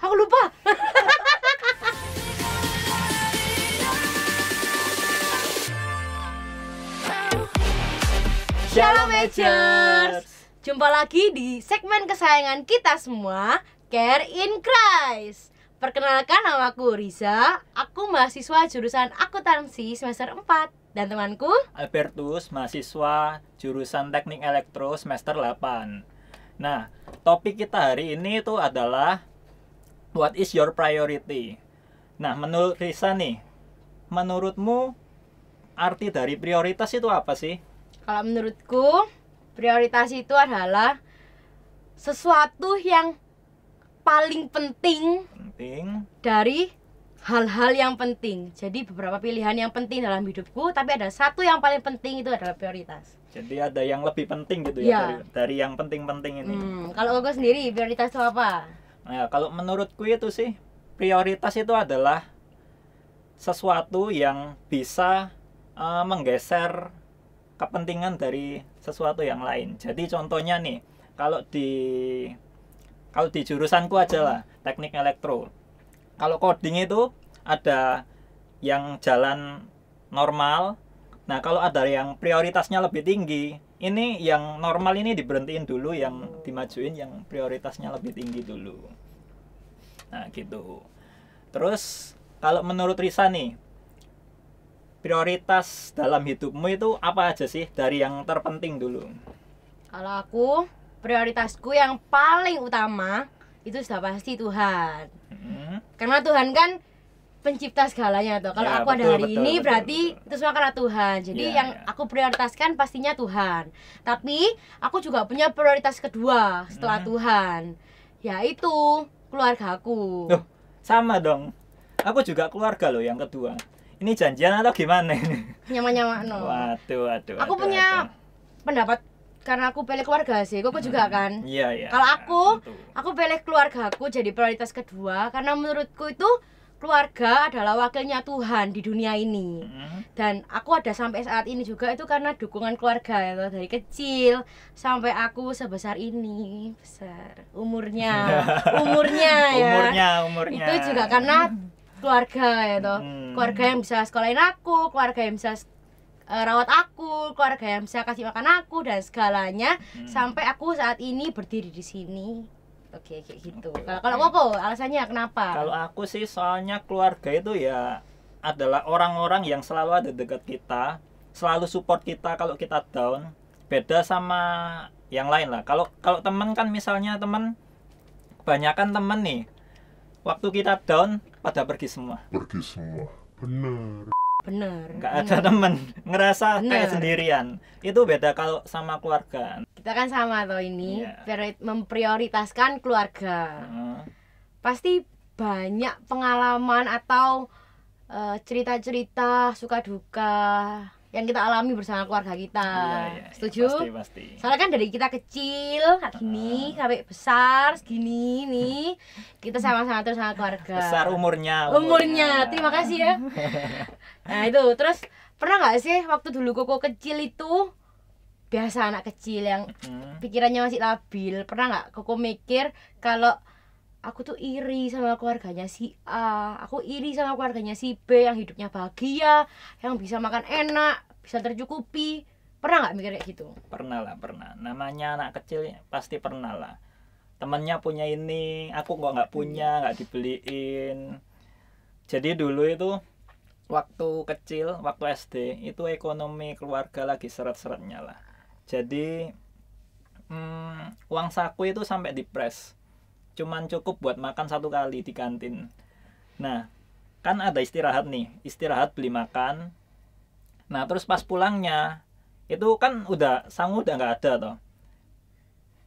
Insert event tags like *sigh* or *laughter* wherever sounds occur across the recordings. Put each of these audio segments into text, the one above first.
aku lupa Shalom Matchers Jumpa lagi di segmen kesayangan kita semua Care in Christ Perkenalkan nama aku Riza Aku mahasiswa jurusan akuntansi semester 4 Dan temanku Albertus, mahasiswa jurusan teknik elektro semester 8 Nah, topik kita hari ini itu adalah What is your priority? Nah, menurut Risa nih, menurutmu arti dari prioritas itu apa sih? Kalau menurutku, prioritas itu adalah sesuatu yang paling penting, penting. dari hal-hal yang penting. Jadi beberapa pilihan yang penting dalam hidupku, tapi ada satu yang paling penting itu adalah prioritas. Jadi ada yang lebih penting gitu ya, ya dari, dari yang penting-penting ini. Hmm, kalau aku sendiri prioritas itu apa? Nah, kalau menurutku itu sih prioritas itu adalah sesuatu yang bisa uh, menggeser kepentingan dari sesuatu yang lain. Jadi contohnya nih, kalau di kalau di jurusanku aja lah, teknik elektro. Kalau coding itu ada yang jalan normal. Nah, kalau ada yang prioritasnya lebih tinggi, ini yang normal ini diberhentiin dulu yang dimajuin yang prioritasnya lebih tinggi dulu nah gitu terus kalau menurut Risa nih prioritas dalam hidupmu itu apa aja sih dari yang terpenting dulu kalau aku prioritasku yang paling utama itu sudah pasti Tuhan hmm. karena Tuhan kan pencipta segalanya tuh. Kalau ya, aku betul, ada hari betul, ini betul, berarti itu semua karena Tuhan. Jadi ya, yang ya. aku prioritaskan pastinya Tuhan. Tapi aku juga punya prioritas kedua setelah hmm. Tuhan, yaitu keluarga aku. Loh, sama dong. Aku juga keluarga loh yang kedua. Ini janjian atau gimana ini? Nyaman-nyaman no. Waduh, waduh. Aku punya waduh. pendapat karena aku pilih keluarga sih, kok juga mhm. kan? Iya, iya. Kalau aku, ya, aku pilih keluarga aku jadi prioritas kedua karena menurutku itu keluarga adalah wakilnya Tuhan di dunia ini hmm. dan aku ada sampai saat ini juga itu karena dukungan keluarga ya dari kecil sampai aku sebesar ini besar umurnya *laughs* umurnya ya umurnya umurnya itu juga karena keluarga ya toh hmm. keluarga yang bisa sekolahin aku keluarga yang bisa eh, rawat aku keluarga yang bisa kasih makan aku dan segalanya hmm. sampai aku saat ini berdiri di sini Oke, kayak gitu. Kalau kalau alasannya kenapa? Kalau aku sih soalnya keluarga itu ya adalah orang-orang yang selalu ada dekat kita, selalu support kita kalau kita down. Beda sama yang lain lah. Kalau kalau teman kan misalnya teman kebanyakan teman nih waktu kita down pada pergi semua. Pergi semua. benar. Benar. Enggak ada teman, ngerasa bener. kayak sendirian. Itu beda kalau sama keluarga kita kan sama tuh ini yeah. memprioritaskan keluarga uh. pasti banyak pengalaman atau eh, cerita-cerita uh, suka duka yang kita alami bersama keluarga kita yeah, yeah, iya, setuju pasti, pasti. soalnya kan dari kita kecil kayak gini uh. sampai besar segini nih *laughs* kita sama-sama terus sama keluarga besar umurnya umurnya, umurnya. terima kasih ya *laughs* nah itu terus pernah nggak sih waktu dulu koko kecil itu biasa anak kecil yang hmm. pikirannya masih labil pernah nggak koko mikir kalau aku tuh iri sama keluarganya si A aku iri sama keluarganya si B yang hidupnya bahagia yang bisa makan enak bisa tercukupi pernah nggak mikir kayak gitu pernah lah pernah namanya anak kecil pasti pernah lah temennya punya ini aku kok nggak punya iya. nggak dibeliin jadi dulu itu waktu kecil waktu SD itu ekonomi keluarga lagi seret-seretnya lah jadi hmm, uang saku itu sampai dipres cuman cukup buat makan satu kali di kantin nah kan ada istirahat nih istirahat beli makan nah terus pas pulangnya itu kan udah sangu udah nggak ada toh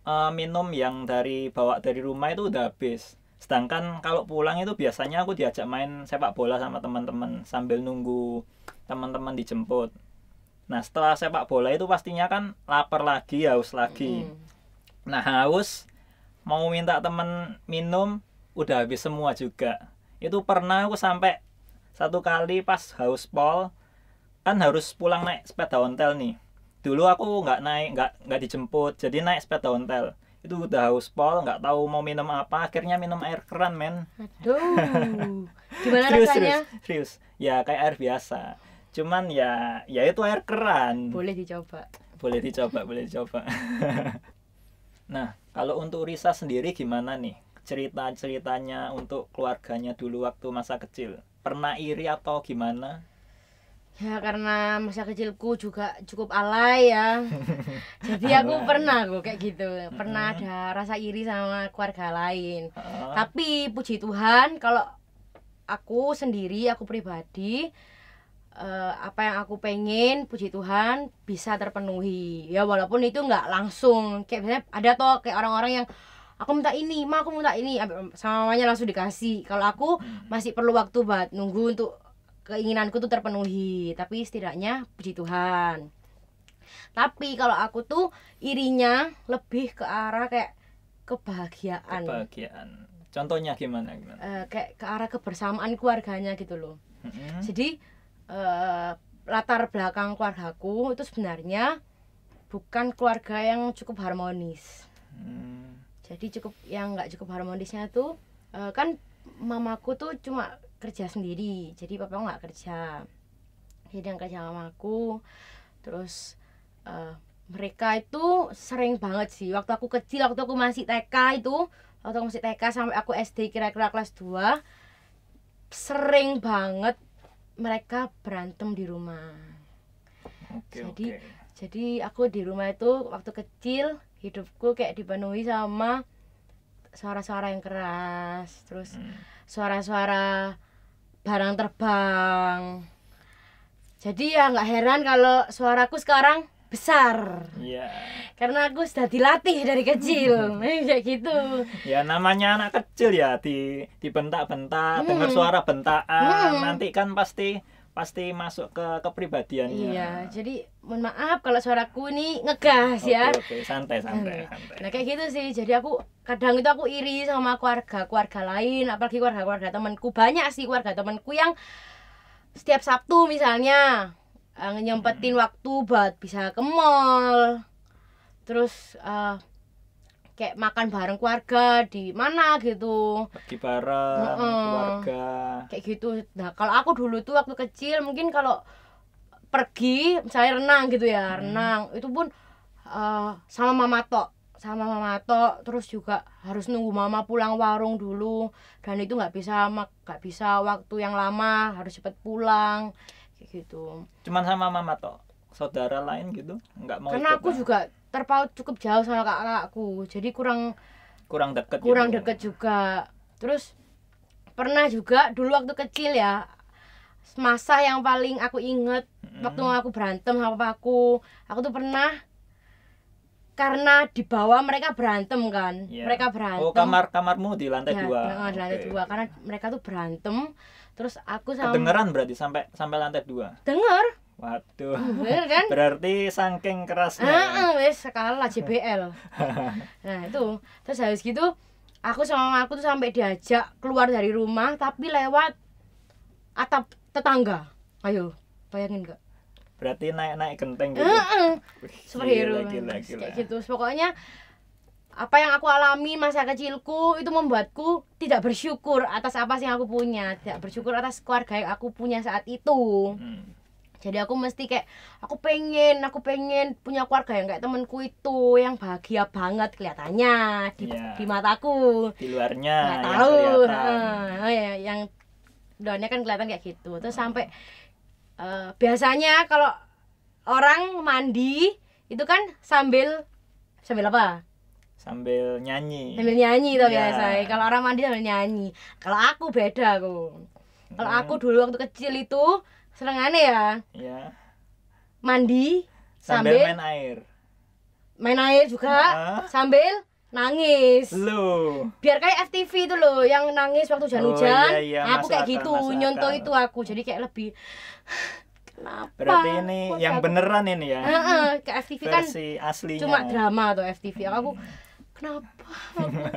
eh, minum yang dari bawa dari rumah itu udah habis sedangkan kalau pulang itu biasanya aku diajak main sepak bola sama teman-teman sambil nunggu teman-teman dijemput Nah setelah sepak bola itu pastinya kan lapar lagi, haus lagi. Mm. Nah haus mau minta temen minum udah habis semua juga. Itu pernah aku sampai satu kali pas haus pol kan harus pulang naik sepeda ontel nih. Dulu aku nggak naik, nggak nggak dijemput, jadi naik sepeda ontel itu udah haus pol nggak tahu mau minum apa akhirnya minum air keran men aduh *laughs* gimana serius, rasanya serius, serius ya kayak air biasa cuman ya ya itu air keran boleh dicoba boleh dicoba boleh dicoba *laughs* nah kalau untuk Risa sendiri gimana nih cerita ceritanya untuk keluarganya dulu waktu masa kecil pernah iri atau gimana ya karena masa kecilku juga cukup alay ya *laughs* jadi aku alay. pernah kok kayak gitu pernah ada rasa iri sama keluarga lain uh. tapi puji Tuhan kalau aku sendiri aku pribadi Eh, apa yang aku pengen puji Tuhan bisa terpenuhi ya walaupun itu nggak langsung kayak misalnya ada toh kayak orang-orang yang aku minta ini ma aku minta ini sama mamanya langsung dikasih kalau aku hmm. masih perlu waktu buat nunggu untuk keinginanku tuh terpenuhi tapi setidaknya puji Tuhan tapi kalau aku tuh irinya lebih ke arah kayak kebahagiaan kebahagiaan contohnya gimana gimana uh, kayak ke arah kebersamaan keluarganya gitu loh mm -hmm. jadi uh, latar belakang keluargaku itu sebenarnya bukan keluarga yang cukup harmonis hmm. jadi cukup yang nggak cukup harmonisnya tuh eh, uh, kan mamaku tuh cuma kerja sendiri jadi papa nggak kerja jadi yang kerja mamaku terus uh, mereka itu sering banget sih waktu aku kecil waktu aku masih TK itu waktu aku masih TK sampai aku SD kira-kira kelas 2 sering banget mereka berantem di rumah. Okay, jadi okay. jadi aku di rumah itu waktu kecil hidupku kayak dipenuhi sama suara-suara yang keras, terus hmm. suara-suara hmm. barang terbang. Jadi ya nggak heran kalau suaraku sekarang besar. Yeah. Karena aku sudah dilatih dari kecil, *laughs* eh, kayak gitu. Ya namanya anak kecil ya di di bentak hmm. dengar suara bentakan, hmm. nanti kan pasti pasti masuk ke kepribadiannya. Iya, jadi mohon maaf kalau suaraku ini ngegas okay, ya. Oke, okay, santai, santai, nah, santai. Nah, kayak gitu sih. Jadi aku kadang itu aku iri sama keluarga-keluarga lain, apalagi keluarga-keluarga temanku. Banyak sih keluarga temanku yang setiap Sabtu misalnya uh, nyempetin waktu buat bisa ke mall terus uh, kayak makan bareng keluarga di mana gitu di bareng uh -uh. keluarga kayak gitu nah kalau aku dulu tuh waktu kecil mungkin kalau pergi misalnya renang gitu ya hmm. renang itu pun uh, sama mama tok sama mama tok terus juga harus nunggu mama pulang warung dulu dan itu nggak bisa nggak bisa waktu yang lama harus cepet pulang gitu cuman sama mama toh saudara lain gitu nggak mau karena aku kan? juga terpaut cukup jauh sama kakakku jadi kurang kurang deket kurang gitu. deket juga terus pernah juga dulu waktu kecil ya masa yang paling aku inget mm. waktu aku berantem sama papaku aku tuh pernah karena di bawah mereka berantem kan yeah. mereka berantem oh kamar kamarmu di lantai ya, dua di lantai okay. dua karena mereka tuh berantem terus aku sama kedengeran berarti sampai sampai lantai dua dengar Waduh. Bener kan? *laughs* Berarti saking kerasnya. Heeh, lah wis *laughs* JBL. nah, itu. Terus habis gitu aku sama aku tuh sampai diajak keluar dari rumah tapi lewat atap tetangga. Ayo, bayangin gak? Berarti naik-naik genteng gitu. Heeh. Uh, uh. Superhero. Kayak gitu. Pokoknya apa yang aku alami masa kecilku itu membuatku tidak bersyukur atas apa yang aku punya tidak bersyukur atas keluarga yang aku punya saat itu hmm. jadi aku mesti kayak aku pengen aku pengen punya keluarga yang kayak temenku itu yang bahagia banget kelihatannya di, yeah. di mataku di luarnya nggak tahu yang, oh, ya, yang doanya kan kelihatan kayak gitu terus hmm. sampai uh, biasanya kalau orang mandi itu kan sambil sambil apa sambil nyanyi sambil nyanyi tuh yeah. biasa kalau orang mandi sambil nyanyi kalau aku beda aku kalau aku dulu waktu kecil itu aneh ya yeah. mandi sambil, sambil main air main air juga uh. sambil nangis lu biar kayak FTV itu loh yang nangis waktu hujan-hujan oh, iya, iya. Nah, aku kayak gitu nyontoh itu aku jadi kayak lebih kenapa berarti ini yang aku... beneran ini ya uh -uh, ke FTV kan Versi kan aslinya. cuma drama tuh FTV aku hmm kenapa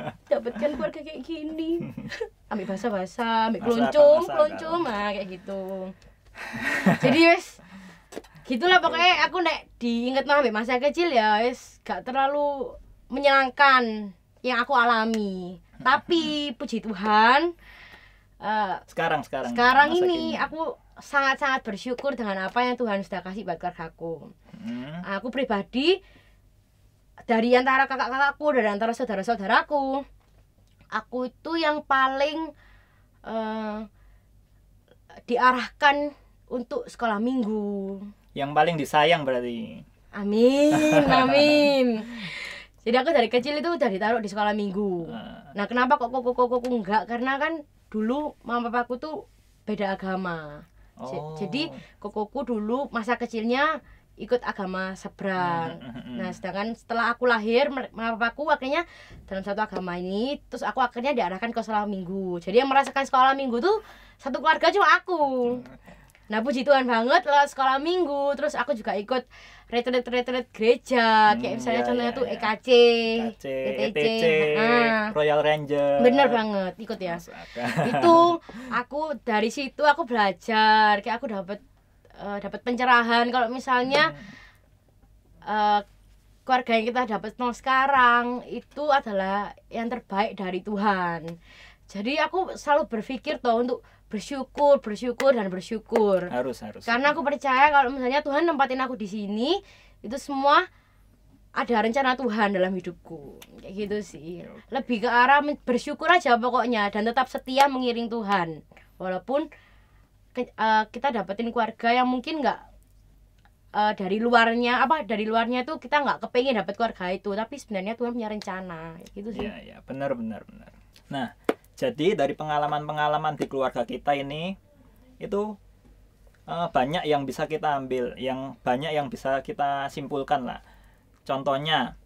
*laughs* dapatkan keluarga kayak gini *laughs* ambil basa-basa ambil peluncung peluncung nah kayak gitu *laughs* jadi wes gitulah pokoknya aku nek diinget mah masa kecil ya wes gak terlalu menyenangkan yang aku alami tapi puji Tuhan uh, sekarang sekarang sekarang ini kini. aku sangat-sangat bersyukur dengan apa yang Tuhan sudah kasih buat aku hmm. aku pribadi dari antara kakak-kakakku dari antara saudara-saudaraku aku itu yang paling uh, diarahkan untuk sekolah minggu yang paling disayang berarti amin *laughs* amin jadi aku dari kecil itu udah ditaruh di sekolah minggu ah. nah kenapa kok kok kok kok, kok enggak karena kan dulu mama papaku tuh beda agama oh. jadi kokoku dulu masa kecilnya ikut agama seberang. Hmm, hmm, hmm. Nah, sedangkan setelah aku lahir, aku akhirnya dalam satu agama ini, terus aku akhirnya diarahkan ke sekolah minggu. Jadi yang merasakan sekolah minggu tuh satu keluarga cuma aku. Nah puji Tuhan banget lah sekolah minggu Terus aku juga ikut retret-retret gereja hmm, Kayak misalnya iya, contohnya iya, tuh ya. EKC, EKC ETC, ETC nah, Royal Ranger Bener banget ikut ya Itu aku dari situ aku belajar Kayak aku dapet uh, dapat pencerahan kalau misalnya uh, keluarga yang kita dapat nol sekarang itu adalah yang terbaik dari Tuhan jadi aku selalu berpikir tuh untuk bersyukur bersyukur dan bersyukur harus harus karena aku percaya kalau misalnya Tuhan nempatin aku di sini itu semua ada rencana Tuhan dalam hidupku kayak gitu sih lebih ke arah bersyukur aja pokoknya dan tetap setia mengiring Tuhan walaupun ke, uh, kita dapetin keluarga yang mungkin nggak uh, dari luarnya apa dari luarnya tuh kita nggak kepengen dapet keluarga itu tapi sebenarnya Tuhan punya rencana gitu sih ya ya benar benar benar nah jadi dari pengalaman-pengalaman di keluarga kita ini itu uh, banyak yang bisa kita ambil yang banyak yang bisa kita simpulkan lah contohnya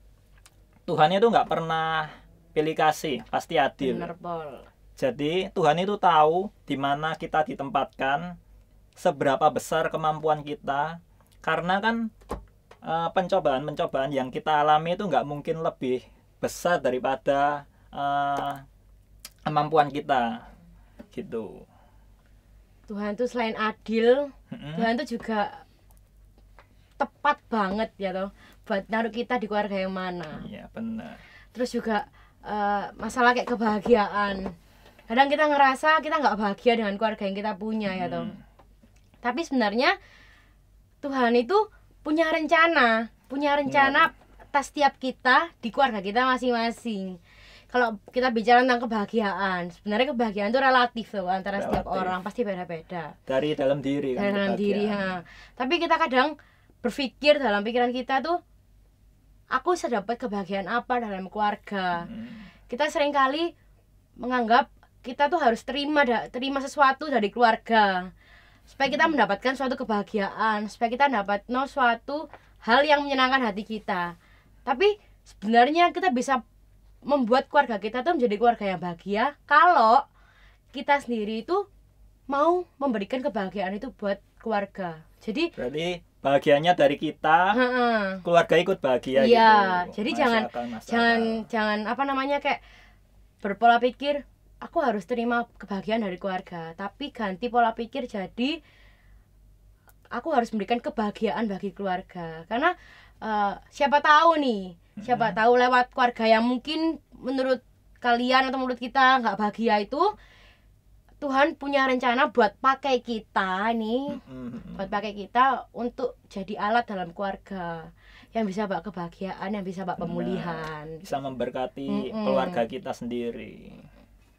Tuhan itu nggak pernah pilih kasih pasti adil benar, jadi Tuhan itu tahu di mana kita ditempatkan, seberapa besar kemampuan kita, karena kan eh, pencobaan-pencobaan yang kita alami itu nggak mungkin lebih besar daripada uh, kemampuan kita, gitu. Tuhan itu selain adil, mm-hmm. Tuhan itu juga tepat banget ya toh buat naruh kita di keluarga yang mana. Iya benar. Terus juga uh, masalah kayak kebahagiaan kadang kita ngerasa kita nggak bahagia dengan keluarga yang kita punya hmm. ya toh tapi sebenarnya Tuhan itu punya rencana punya iya. rencana hmm. atas setiap kita di keluarga kita masing-masing kalau kita bicara tentang kebahagiaan sebenarnya kebahagiaan itu relatif tuh antara relatif. setiap orang pasti beda-beda dari dalam diri kan dari dalam diri ha. tapi kita kadang berpikir dalam pikiran kita tuh aku bisa dapat kebahagiaan apa dalam keluarga hmm. kita seringkali menganggap kita tuh harus terima terima sesuatu dari keluarga supaya kita mendapatkan suatu kebahagiaan supaya kita dapat no suatu hal yang menyenangkan hati kita tapi sebenarnya kita bisa membuat keluarga kita tuh menjadi keluarga yang bahagia kalau kita sendiri itu mau memberikan kebahagiaan itu buat keluarga jadi berarti bahagianya dari kita keluarga ikut bahagia iya, gitu jadi jangan jangan jangan apa namanya kayak berpola pikir aku harus terima kebahagiaan dari keluarga tapi ganti pola pikir jadi aku harus memberikan kebahagiaan bagi keluarga karena uh, siapa tahu nih siapa tahu lewat keluarga yang mungkin menurut kalian atau menurut kita nggak bahagia itu Tuhan punya rencana buat pakai kita nih buat pakai kita untuk jadi alat dalam keluarga yang bisa bawa kebahagiaan yang bisa bawa iya. pemulihan bisa memberkati hmm. keluarga kita sendiri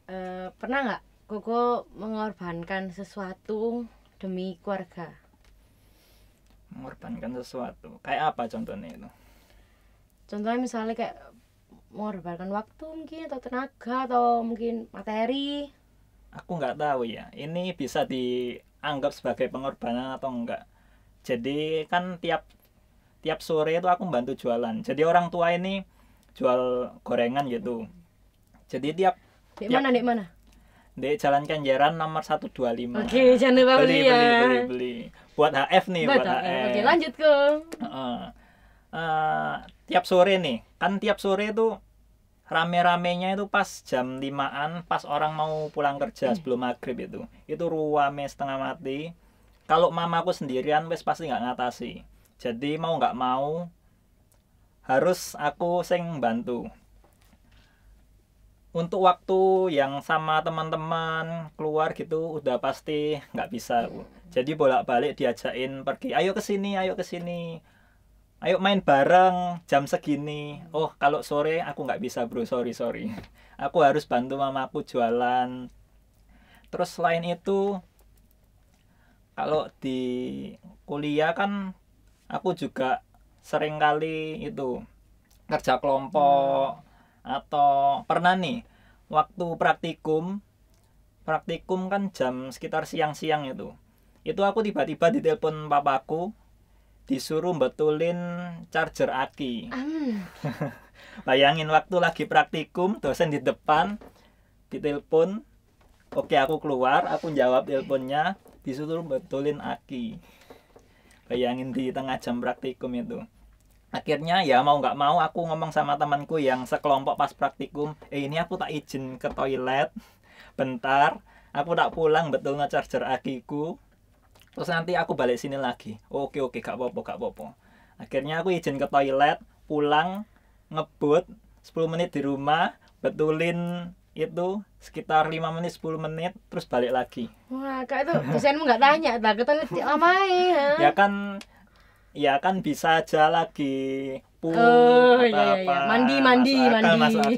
Eh, pernah nggak Koko mengorbankan sesuatu demi keluarga? Mengorbankan sesuatu, kayak apa contohnya itu? Contohnya misalnya kayak mengorbankan waktu mungkin atau tenaga atau mungkin materi. Aku nggak tahu ya. Ini bisa dianggap sebagai pengorbanan atau enggak. Jadi kan tiap tiap sore itu aku bantu jualan. Jadi orang tua ini jual gorengan gitu. Jadi tiap Dek mana, dek mana? Dek Jalan Kenjeran nomor 125. Oke, okay, jangan lupa beli, beli ya. Beli, beli, beli. Buat HF nih, buat, buat HF. Oke, lanjut ke. Uh, uh, eh, tiap sore nih, kan tiap sore itu rame-ramenya itu pas jam 5-an, pas orang mau pulang kerja hmm. sebelum maghrib itu. Itu ruame setengah mati. Kalau mamaku sendirian wes pasti nggak ngatasi. Jadi mau nggak mau harus aku sing bantu untuk waktu yang sama teman-teman keluar gitu udah pasti nggak bisa Jadi bolak-balik diajakin pergi, ayo ke sini, ayo ke sini. Ayo main bareng jam segini. Oh, kalau sore aku nggak bisa, Bro. Sorry, sorry. *laughs* Aku harus bantu mamaku jualan. Terus selain itu kalau di kuliah kan aku juga sering kali itu kerja kelompok. Hmm atau pernah nih waktu praktikum praktikum kan jam sekitar siang-siang itu itu aku tiba-tiba ditelepon papaku disuruh betulin charger aki mm. *laughs* bayangin waktu lagi praktikum dosen di depan ditelepon oke aku keluar aku jawab teleponnya disuruh betulin aki bayangin di tengah jam praktikum itu akhirnya ya mau nggak mau aku ngomong sama temanku yang sekelompok pas praktikum eh ini aku tak izin ke toilet bentar aku tak pulang betul nge charger akiku terus nanti aku balik sini lagi oke oke gak popo gak popo akhirnya aku izin ke toilet pulang ngebut 10 menit di rumah betulin itu sekitar 5 menit 10 menit terus balik lagi wah kak itu dosenmu nggak tanya tak kita lama ya kan ya kan bisa aja lagi pun oh, apa, iya, iya. mandi mandi akal, mandi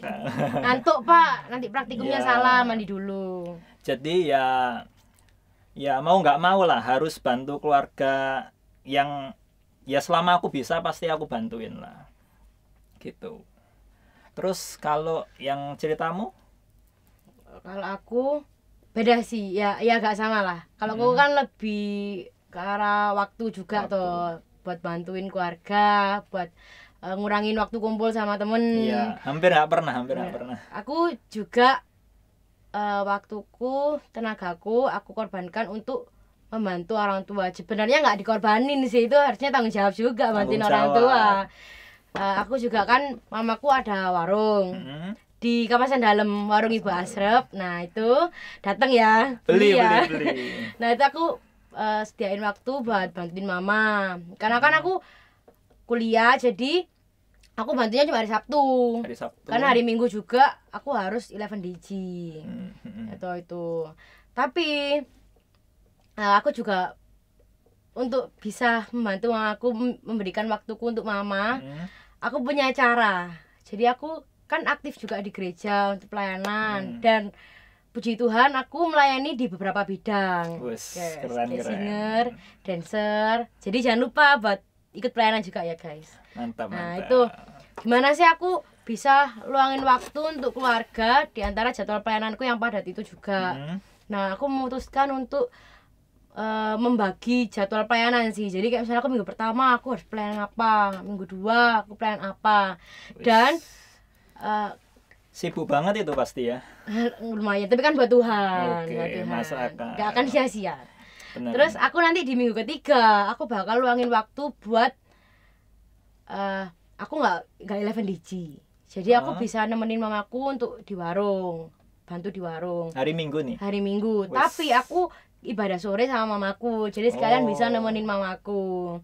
ngantuk pak nanti praktikumnya yeah. salah mandi dulu jadi ya ya mau nggak mau lah harus bantu keluarga yang ya selama aku bisa pasti aku bantuin lah gitu terus kalau yang ceritamu kalau aku beda sih ya ya agak sama lah kalau hmm. aku kan lebih ke arah waktu juga waktu. tuh buat bantuin keluarga buat uh, ngurangin waktu kumpul sama temen iya hampir nggak pernah hampir nggak iya. pernah aku juga uh, waktuku tenagaku aku korbankan untuk membantu orang tua sebenarnya nggak dikorbanin sih itu harusnya tanggung jawab juga bantuin orang tua uh, aku juga kan mamaku ada warung mm -hmm. di kawasan dalam warung ibu asrep nah itu datang ya beli, beli ya beli, beli. *laughs* nah itu aku uh, sediain waktu buat bantuin mama karena kan aku kuliah jadi aku bantunya cuma hari Sabtu. Hari Sabtu. Karena hari Minggu juga aku harus 11 digit. Hmm. Itu itu. Tapi uh, aku juga untuk bisa membantu aku memberikan waktuku untuk mama, hmm. aku punya cara Jadi aku kan aktif juga di gereja untuk pelayanan hmm. dan puji Tuhan aku melayani di beberapa bidang. yes, keren keren. Singer, dancer. Jadi jangan lupa buat ikut pelayanan juga ya guys. Mantap nah, mantap. Nah itu gimana sih aku bisa luangin waktu untuk keluarga di antara jadwal pelayananku yang padat itu juga. Hmm. Nah aku memutuskan untuk uh, membagi jadwal pelayanan sih. Jadi kayak misalnya aku minggu pertama aku harus pelayanan apa, minggu dua aku pelayanan apa, dan uh, sibuk banget itu pasti ya ah, lumayan tapi kan buat Tuhan Oke, buat Tuhan gak akan sia-sia terus aku nanti di minggu ketiga aku bakal luangin waktu buat uh, aku nggak nggak eleven DJ jadi aku huh? Ah. bisa nemenin mamaku untuk di warung bantu di warung hari minggu nih hari minggu Wess. tapi aku ibadah sore sama mamaku jadi sekalian oh. bisa nemenin mamaku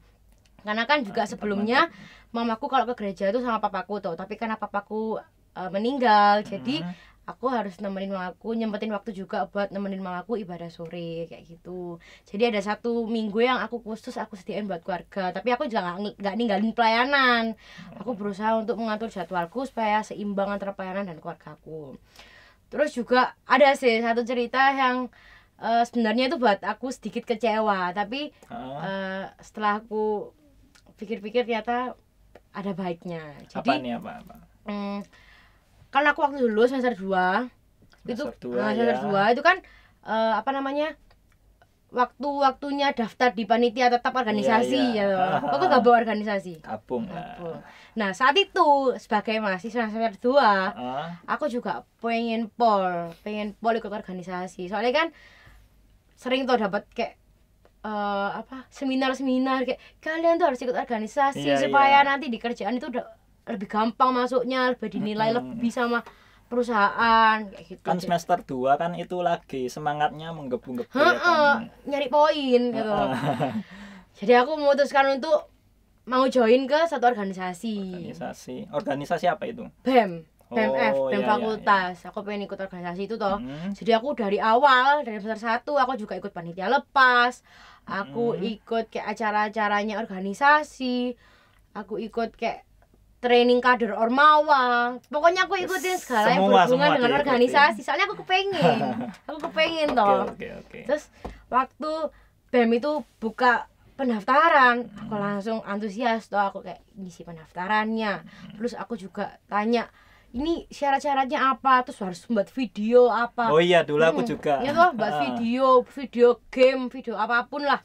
karena kan juga sebelumnya mamaku kalau ke gereja itu sama papaku tuh tapi karena papaku uh, meninggal hmm. jadi mm-hmm. aku harus nemenin mamaku nyempetin waktu juga buat nemenin mamaku ibadah sore kayak gitu jadi ada satu minggu yang aku khusus aku setiain buat keluarga tapi aku juga nggak ninggalin pelayanan mm-hmm. aku berusaha untuk mengatur jadwalku supaya seimbang antara pelayanan dan aku terus juga ada sih satu cerita yang uh, sebenarnya itu buat aku sedikit kecewa tapi uh, setelah aku pikir-pikir ternyata ada baiknya jadi apa nih apa, apa? Um, kalau aku waktu dulu semester 2 itu dua, nah, semester ya. 2 itu kan uh, apa namanya waktu-waktunya daftar di panitia tetap organisasi ya, ya. ya. Kok gabung organisasi? Gabung. gabung. Nah, saat itu sebagai mahasiswa semester dua uh. aku juga pengen pol, pengen pol ikut organisasi. Soalnya kan sering tuh dapat kayak uh, apa? seminar-seminar kayak kalian tuh harus ikut organisasi yeah, iya. supaya yeah. nanti di kerjaan itu udah lebih gampang masuknya lebih dinilai hmm. lebih sama perusahaan kayak gitu kan semester 2 kan itu lagi semangatnya menggebu-gebu ya kan? nyari poin gitu *laughs* jadi aku memutuskan untuk mau join ke satu organisasi organisasi organisasi apa itu bem BMF, e oh, BEM iya, iya, fakultas. Iya, iya. Aku pengen ikut organisasi itu toh. Hmm. Jadi aku dari awal dari semester satu aku juga ikut panitia lepas. Aku hmm. ikut kayak acara-acaranya organisasi. Aku ikut kayak training kader ormawa pokoknya aku ikutin segala semua, yang berhubungan dengan organisasi soalnya aku kepengen *laughs* aku kepengen toh okay, okay, okay. terus waktu bem itu buka pendaftaran aku langsung antusias toh aku kayak ngisi pendaftarannya terus aku juga tanya ini syarat-syaratnya apa terus harus buat video apa oh iya dulu hmm. aku juga ya toh buat *laughs* video video game video apapun lah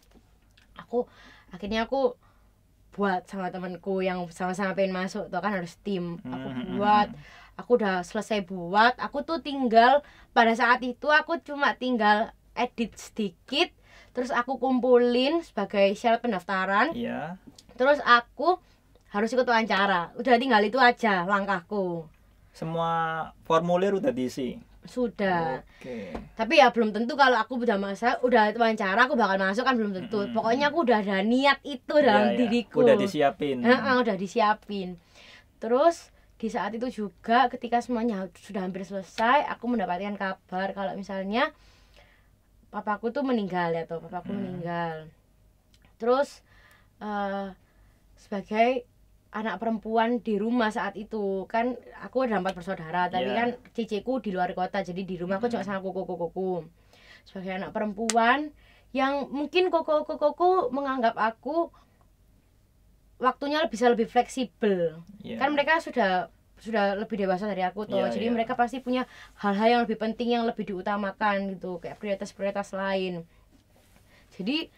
aku akhirnya aku buat sama temanku yang sama-sama pengen masuk tuh kan harus tim aku mm-hmm. buat aku udah selesai buat aku tuh tinggal pada saat itu aku cuma tinggal edit sedikit terus aku kumpulin sebagai share pendaftaran yeah. terus aku harus ikut wawancara udah tinggal itu aja langkahku semua formulir udah diisi sudah okay. tapi ya belum tentu kalau aku udah masa udah wawancara aku bakal masuk kan belum tentu hmm pokoknya aku udah ada niat itu iya, dalam yeah, diriku udah disiapin ha udah disiapin terus di saat itu juga ketika semuanya sudah hampir selesai aku mendapatkan kabar kalau misalnya papaku tuh meninggal ya tuh papaku hmm. meninggal terus uh, sebagai anak perempuan di rumah saat itu kan aku ada empat bersaudara tapi yeah. kan ciciku di luar kota jadi di rumah aku cuma hmm. sama koko koko sebagai anak perempuan yang mungkin koko koko menganggap aku waktunya bisa lebih fleksibel yeah. kan mereka sudah sudah lebih dewasa dari aku tuh yeah, jadi yeah. mereka pasti punya hal-hal yang lebih penting yang lebih diutamakan gitu kayak prioritas-prioritas lain jadi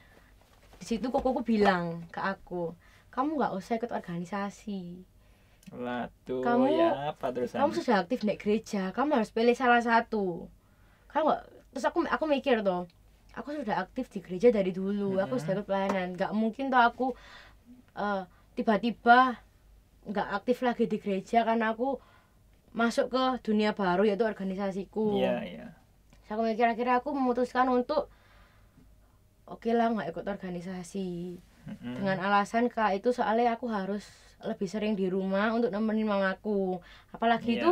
di situ koko kokoku bilang ke aku kamu nggak usah ikut organisasi Latu, kamu ya, apa terus kamu sudah aktif di gereja kamu harus pilih salah satu kamu gak, terus aku aku mikir tuh aku sudah aktif di gereja dari dulu hmm. aku sudah ikut pelayanan nggak mungkin tuh aku tiba eh, tiba-tiba nggak aktif lagi di gereja karena aku masuk ke dunia baru yaitu organisasiku. Iya, iya. Terus aku mikir akhirnya aku memutuskan untuk oke lah nggak ikut organisasi hmm dengan alasan kak itu soalnya aku harus lebih sering di rumah untuk nemenin mamaku apalagi yeah. itu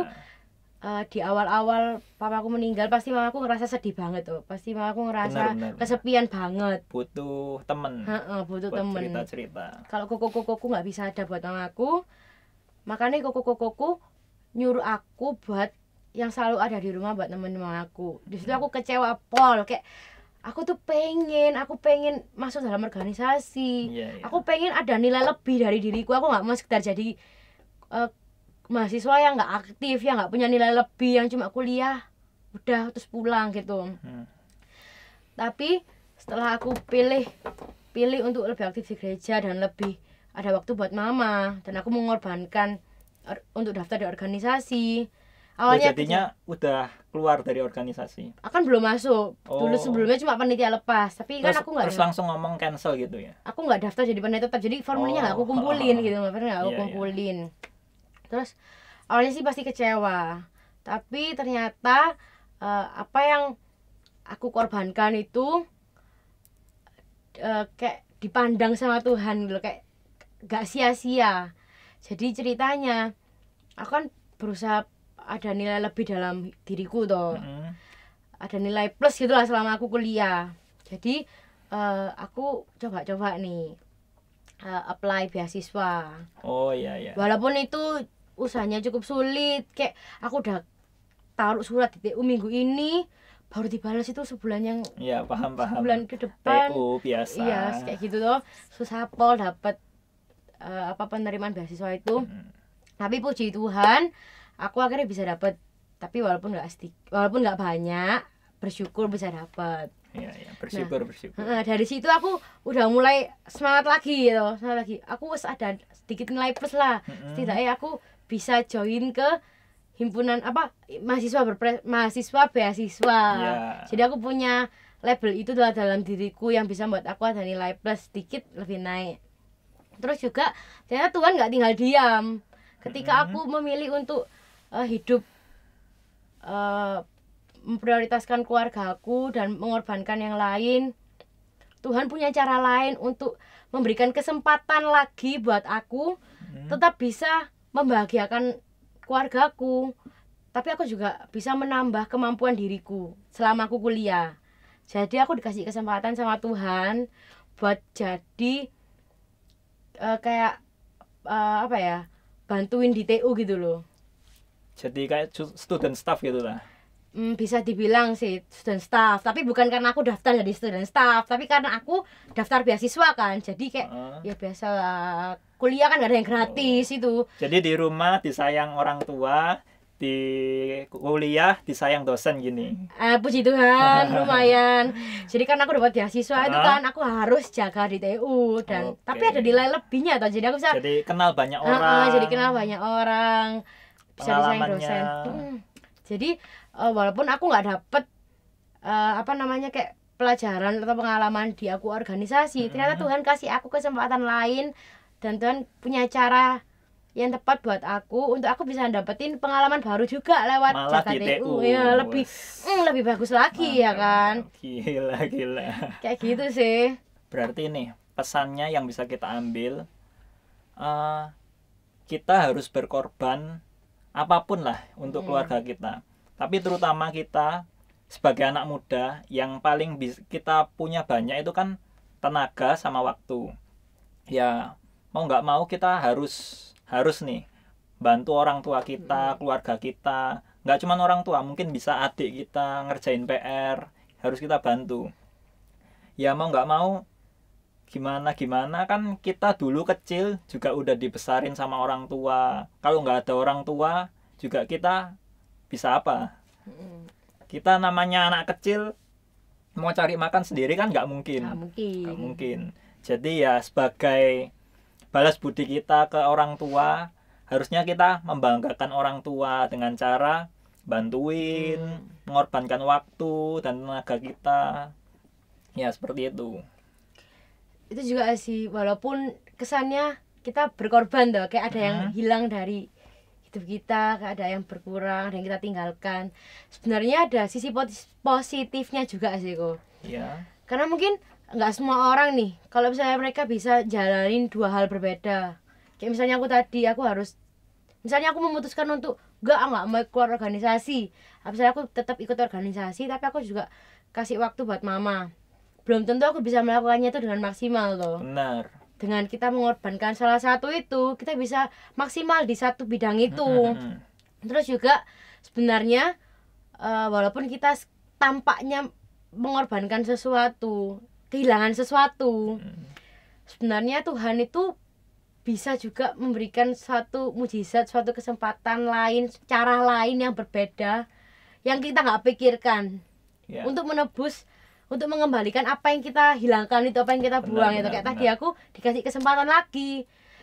uh, di awal-awal papaku meninggal pasti mamaku ngerasa sedih banget tuh pasti mamaku ngerasa bener, bener. kesepian banget butuh temen Ha-ha, butuh buat temen cerita cerita kalau koko koko koko nggak bisa ada buat mamaku makanya koko koko koko nyuruh aku buat yang selalu ada di rumah buat nemenin mamaku di situ aku kecewa pol kayak aku tuh pengen aku pengen masuk dalam organisasi yeah, yeah. aku pengen ada nilai lebih dari diriku aku nggak mau sekedar jadi uh, mahasiswa yang nggak aktif yang nggak punya nilai lebih yang cuma kuliah udah terus pulang gitu hmm. tapi setelah aku pilih pilih untuk lebih aktif di gereja dan lebih ada waktu buat mama dan aku mengorbankan untuk daftar di organisasi awalnya jadinya udah keluar dari organisasi akan belum masuk oh. dulu sebelumnya cuma panitia lepas tapi kan terus, kan aku nggak terus langsung ngomong cancel gitu ya aku nggak daftar jadi panitia tetap jadi formulirnya nggak oh. aku kumpulin oh. gitu nggak pernah aku yeah, iya. kumpulin yeah. terus awalnya sih pasti kecewa tapi ternyata uh, apa yang aku korbankan itu uh, kayak dipandang sama Tuhan gitu kayak gak sia-sia jadi ceritanya aku kan berusaha ada nilai lebih dalam diriku toh mm-hmm. ada nilai plus gitulah selama aku kuliah jadi uh, aku coba-coba nih uh, apply beasiswa oh iya iya walaupun itu usahanya cukup sulit kayak aku udah taruh surat di TU minggu ini baru dibalas itu sebulan yang ya paham paham sebulan ke depan TU biasa iya kayak gitu loh susah pol dapat uh, eh, apa penerimaan beasiswa itu hmm. tapi puji Tuhan aku akhirnya bisa dapet tapi walaupun nggak sedikit walaupun nggak banyak bersyukur bisa dapet Iya, ya, bersyukur, nah, bersyukur. Nah, dari situ aku udah mulai semangat lagi gitu, semangat lagi. Aku wes ada sedikit nilai plus lah. Mm-hmm. Setidaknya aku bisa join ke himpunan apa mahasiswa berpres mahasiswa beasiswa. Yeah. Jadi aku punya label itu adalah dalam diriku yang bisa buat aku ada nilai plus sedikit lebih naik. Terus juga ternyata Tuhan nggak tinggal diam. Ketika aku memilih untuk uh, hidup uh, memprioritaskan keluargaku dan mengorbankan yang lain Tuhan punya cara lain untuk memberikan kesempatan lagi buat aku hmm. tetap bisa membahagiakan keluargaku tapi aku juga bisa menambah kemampuan diriku selama aku kuliah jadi aku dikasih kesempatan sama Tuhan buat jadi uh, kayak uh, apa ya bantuin di TU gitu loh jadi kayak student staff gitu lah Hmm, bisa dibilang sih student staff tapi bukan karena aku daftar jadi student staff tapi karena aku daftar beasiswa kan jadi kayak uh. ya biasa kuliah kan gak ada yang gratis oh. itu jadi di rumah disayang orang tua di kuliah disayang dosen gini. Eh, puji Tuhan, *laughs* lumayan. Jadi kan aku dapat beasiswa uh, itu ah. kan aku harus jaga di TU dan okay. tapi ada nilai lebihnya atau Jadi aku bisa Jadi kenal banyak ah, orang. Uh, uh, jadi kenal banyak orang bisa disayang dosen hmm. jadi uh, walaupun aku nggak dapet uh, apa namanya kayak pelajaran atau pengalaman di aku organisasi hmm. ternyata Tuhan kasih aku kesempatan lain dan Tuhan punya cara yang tepat buat aku untuk aku bisa dapetin pengalaman baru juga lewat jakarta JKTU ya lebih mm, lebih bagus lagi Mantap. ya kan gila gila kayak gitu sih berarti nih pesannya yang bisa kita ambil uh, kita harus berkorban apapun lah untuk iya. keluarga kita. Tapi terutama kita sebagai anak muda yang paling kita punya banyak itu kan tenaga sama waktu. Ya mau nggak mau kita harus harus nih bantu orang tua kita, iya. keluarga kita. Nggak cuma orang tua, mungkin bisa adik kita ngerjain PR harus kita bantu. Ya mau nggak mau gimana gimana kan kita dulu kecil juga udah dibesarin sama orang tua kalau nggak ada orang tua juga kita bisa apa kita namanya anak kecil mau cari makan sendiri kan nggak mungkin nggak mungkin. mungkin jadi ya sebagai balas budi kita ke orang tua harusnya kita membanggakan orang tua dengan cara bantuin mm. mengorbankan waktu dan tenaga kita ya seperti itu itu juga sih walaupun kesannya kita berkorban tuh kayak ada hmm. yang hilang dari hidup kita kayak ada yang berkurang ada yang kita tinggalkan sebenarnya ada sisi positifnya juga sih kok yeah. karena mungkin nggak semua orang nih kalau misalnya mereka bisa jalanin dua hal berbeda kayak misalnya aku tadi aku harus misalnya aku memutuskan untuk gak ah, nggak mau keluar organisasi misalnya aku tetap ikut organisasi tapi aku juga kasih waktu buat mama belum tentu aku bisa melakukannya itu dengan maksimal loh benar dengan kita mengorbankan salah satu itu kita bisa maksimal di satu bidang itu terus juga sebenarnya uh, walaupun kita tampaknya mengorbankan sesuatu kehilangan sesuatu sebenarnya Tuhan itu bisa juga memberikan suatu mujizat suatu kesempatan lain cara lain yang berbeda yang kita nggak pikirkan yeah. untuk menebus untuk mengembalikan apa yang kita hilangkan itu apa yang kita buang benar, itu benar, kayak benar. tadi aku dikasih kesempatan lagi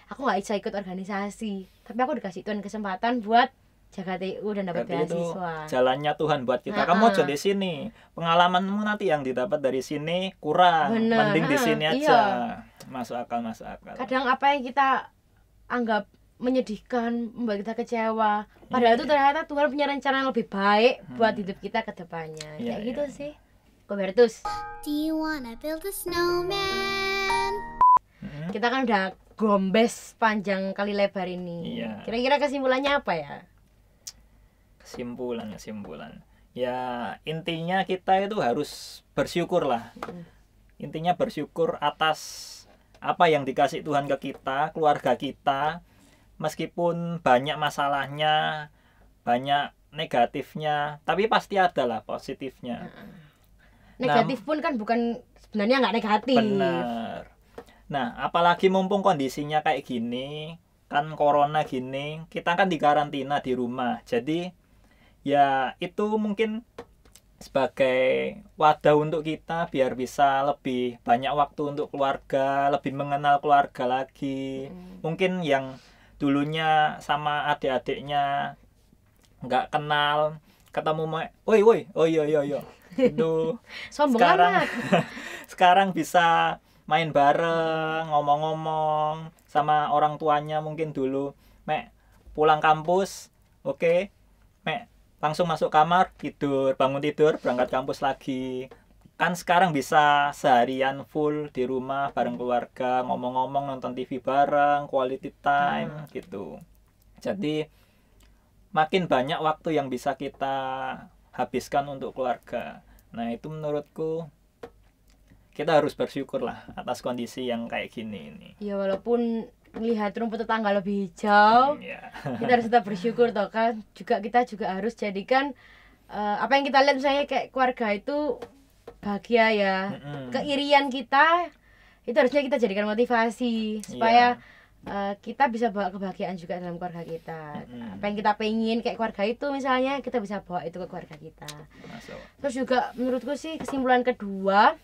aku nggak bisa ikut organisasi tapi aku dikasih Tuhan kesempatan buat jaga TU dan dapat Berarti beasiswa. Jalannya Tuhan buat kita. nah, kamu Kamu jadi sini. Pengalamanmu nanti yang didapat dari sini kurang. benar, Mending nah, di sini iya. aja. Masuk akal, masuk akal. Kadang apa yang kita anggap menyedihkan, membuat kita kecewa. Padahal iya, itu iya. ternyata Tuhan punya rencana yang lebih baik buat hmm. hidup kita ke depannya. Kayak ya. gitu sih. Gobertus. Do you wanna build a snowman? Hmm? Kita kan udah gombes panjang kali lebar ini. Iya. Kira-kira kesimpulannya apa ya? Kesimpulan, kesimpulan. Ya intinya kita itu harus bersyukur lah. Mm. Intinya bersyukur atas apa yang dikasih Tuhan ke kita, keluarga kita, meskipun banyak masalahnya, banyak negatifnya, tapi pasti ada lah positifnya negatif nah, pun kan bukan sebenarnya nggak negatif bener nah apalagi mumpung kondisinya kayak gini kan corona gini kita kan di karantina di rumah jadi ya itu mungkin sebagai wadah untuk kita biar bisa lebih banyak waktu untuk keluarga, lebih mengenal keluarga lagi. Hmm. Mungkin yang dulunya sama adik-adiknya nggak kenal, ketemu, woi woi, oh iya iya iya, Indo. *laughs* Sombong sekarang, amat. *laughs* sekarang bisa main bareng, ngomong-ngomong sama orang tuanya mungkin dulu. Mek, pulang kampus, oke. Okay. Mek, langsung masuk kamar, tidur, bangun tidur, berangkat kampus lagi. Kan sekarang bisa seharian full di rumah bareng keluarga, ngomong-ngomong nonton TV bareng, quality time hmm. gitu. Jadi makin banyak waktu yang bisa kita habiskan untuk keluarga. Nah itu menurutku kita harus bersyukur lah atas kondisi yang kayak gini ini. Ya walaupun lihat rumput tetangga lebih hijau, hmm, yeah. *laughs* kita harus tetap bersyukur toh kan. Juga kita juga harus jadikan uh, apa yang kita lihat misalnya kayak keluarga itu bahagia ya. Mm -hmm. Keirian kita itu harusnya kita jadikan motivasi iya. supaya yeah uh, kita bisa bawa kebahagiaan juga dalam keluarga kita mm. apa yang kita pengen kayak keluarga itu misalnya kita bisa bawa itu ke keluarga kita Masalah. terus juga menurutku sih kesimpulan kedua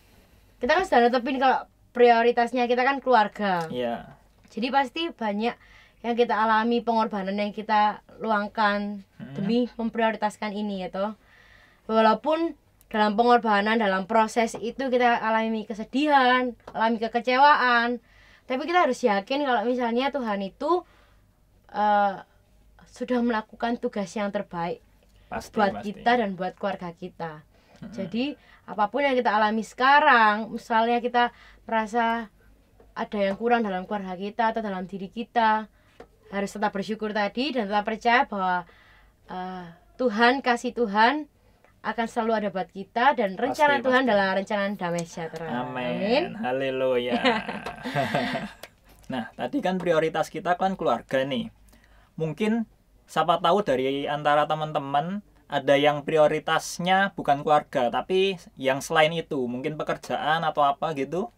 kita kan sudah netepin kalau prioritasnya kita kan keluarga yeah. jadi pasti banyak yang kita alami pengorbanan yang kita luangkan hmm. demi memprioritaskan ini ya toh walaupun dalam pengorbanan dalam proses itu kita alami kesedihan alami kekecewaan tapi kita harus yakin kalau misalnya Tuhan itu uh, sudah melakukan tugas yang terbaik pasti, buat pasti. kita dan buat keluarga kita jadi apapun yang kita alami sekarang misalnya kita merasa ada yang kurang dalam keluarga kita atau dalam diri kita harus tetap bersyukur tadi dan tetap percaya bahwa uh, Tuhan kasih Tuhan akan selalu ada buat kita dan rencana pasti, Tuhan adalah rencana damai sejahtera. Amin. Haleluya. *laughs* nah, tadi kan prioritas kita kan keluarga nih. Mungkin siapa tahu dari antara teman-teman ada yang prioritasnya bukan keluarga tapi yang selain itu mungkin pekerjaan atau apa gitu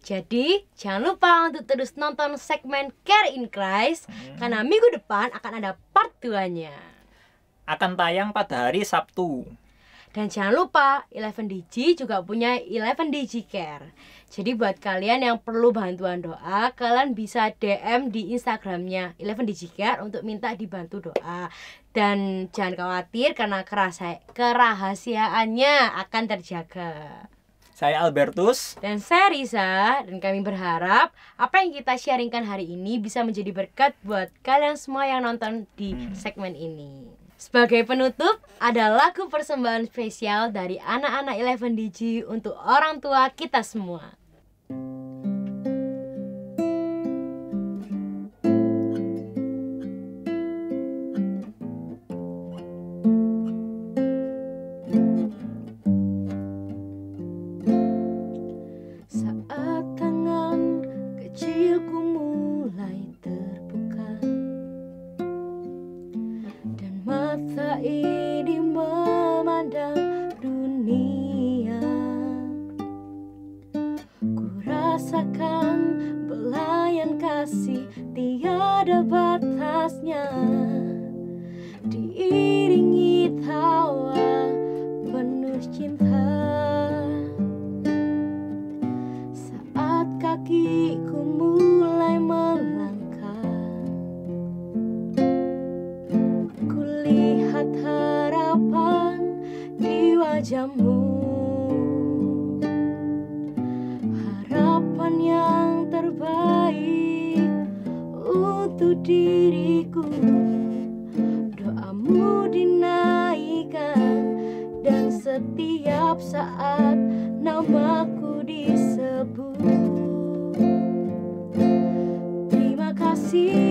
jadi jangan lupa untuk terus nonton segmen Care in Christ hmm. karena minggu depan akan ada part 2 nya akan tayang pada hari Sabtu dan jangan lupa 11DG juga punya 11DG Care Jadi buat kalian yang perlu bantuan doa Kalian bisa DM di Instagramnya 11DG Care untuk minta dibantu doa Dan jangan khawatir karena kerahasiaannya akan terjaga saya Albertus dan saya Risa dan kami berharap apa yang kita sharingkan hari ini bisa menjadi berkat buat kalian semua yang nonton di segmen ini. Sebagai penutup ada lagu persembahan spesial dari anak-anak Eleven DG untuk orang tua kita semua. harapan yang terbaik untuk diriku doamu dinaikkan dan setiap saat namaku disebut terima kasih